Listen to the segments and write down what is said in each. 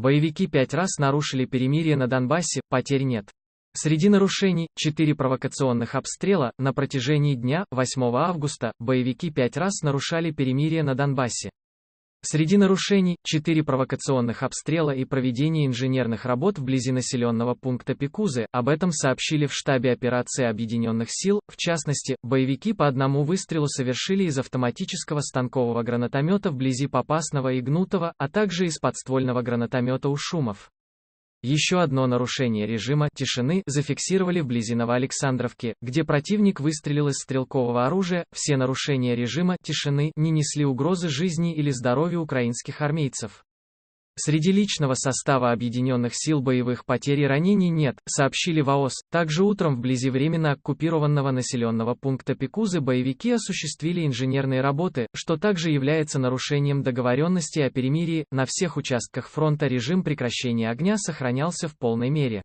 Боевики пять раз нарушили перемирие на Донбассе, потерь нет. Среди нарушений – 4 провокационных обстрела. На протяжении дня, 8 августа, боевики пять раз нарушали перемирие на Донбассе. Среди нарушений – четыре провокационных обстрела и проведение инженерных работ вблизи населенного пункта Пикузы, об этом сообщили в штабе операции Объединенных сил, в частности, боевики по одному выстрелу совершили из автоматического станкового гранатомета вблизи Попасного и гнутого, а также из подствольного гранатомета Ушумов. Еще одно нарушение режима тишины зафиксировали вблизи Новоалександровки, где противник выстрелил из стрелкового оружия. Все нарушения режима тишины не несли угрозы жизни или здоровью украинских армейцев. Среди личного состава Объединенных сил боевых потерь и ранений нет, сообщили в Также утром вблизи временно оккупированного населенного пункта Пикузы боевики осуществили инженерные работы, что также является нарушением договоренности о перемирии. На всех участках фронта режим прекращения огня сохранялся в полной мере.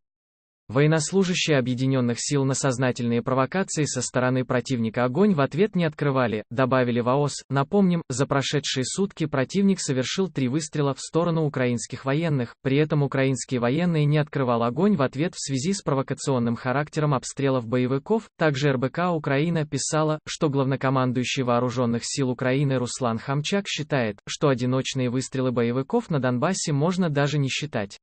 Военнослужащие объединенных сил на сознательные провокации со стороны противника огонь в ответ не открывали, добавили ВАОС. Напомним, за прошедшие сутки противник совершил три выстрела в сторону украинских военных, при этом украинские военные не открывал огонь в ответ в связи с провокационным характером обстрелов боевиков. Также РБК Украина писала, что главнокомандующий вооруженных сил Украины Руслан Хамчак считает, что одиночные выстрелы боевиков на Донбассе можно даже не считать.